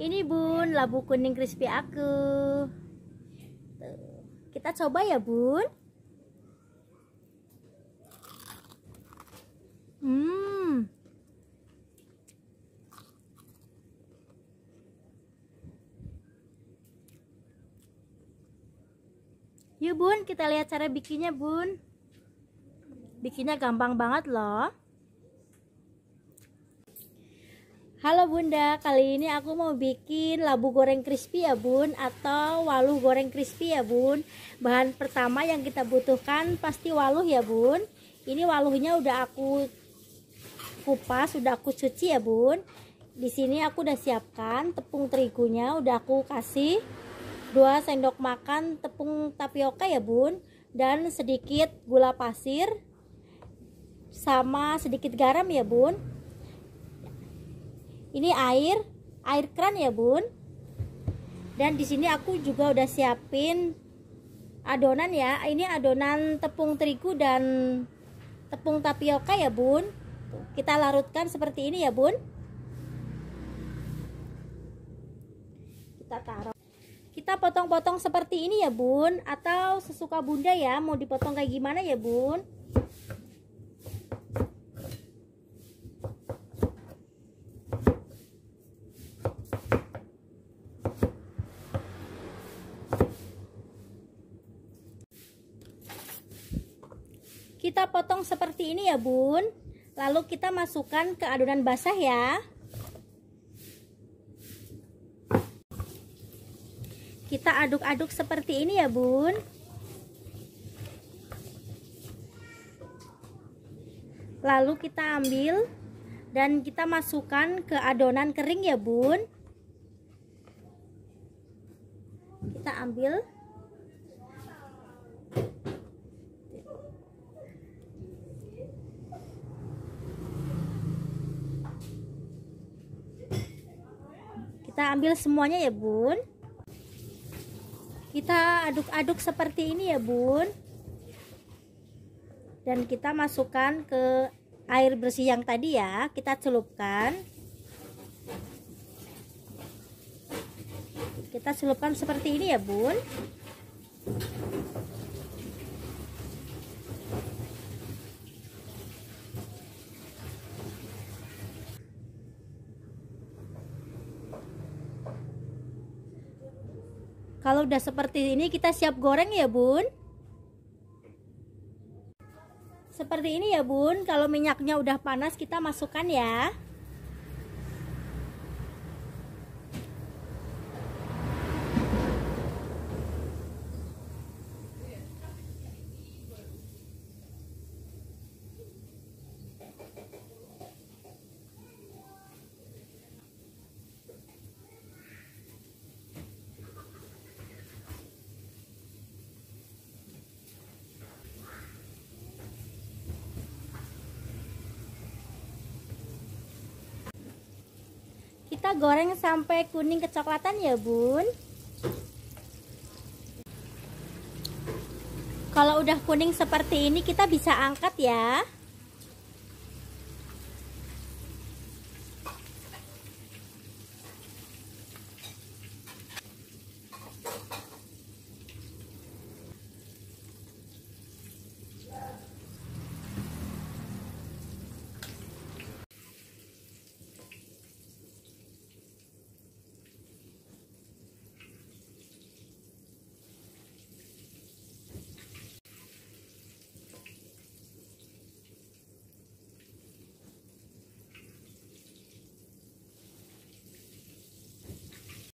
ini bun labu kuning crispy aku kita coba ya bun hmm yuk bun kita lihat cara bikinnya bun bikinnya gampang banget loh Halo Bunda, kali ini aku mau bikin labu goreng crispy ya Bun atau waluh goreng crispy ya Bun. Bahan pertama yang kita butuhkan pasti waluh ya Bun. Ini waluhnya udah aku kupas, udah aku cuci ya Bun. Di sini aku udah siapkan tepung terigunya, udah aku kasih 2 sendok makan tepung tapioka ya Bun dan sedikit gula pasir sama sedikit garam ya Bun ini air, air keran ya, Bun. Dan di sini aku juga udah siapin adonan ya. Ini adonan tepung terigu dan tepung tapioka ya, Bun. Kita larutkan seperti ini ya, Bun. Kita taruh kita potong-potong seperti ini ya bun atau sesuka bunda ya mau dipotong kayak gimana ya bun kita potong seperti ini ya bun lalu kita masukkan ke adonan basah ya kita aduk-aduk seperti ini ya bun lalu kita ambil dan kita masukkan ke adonan kering ya bun kita ambil kita ambil semuanya ya bun kita aduk-aduk seperti ini ya bun dan kita masukkan ke air bersih yang tadi ya kita celupkan kita celupkan seperti ini ya bun Kalau udah seperti ini kita siap goreng ya bun Seperti ini ya bun Kalau minyaknya udah panas kita masukkan ya kita goreng sampai kuning kecoklatan ya bun kalau udah kuning seperti ini kita bisa angkat ya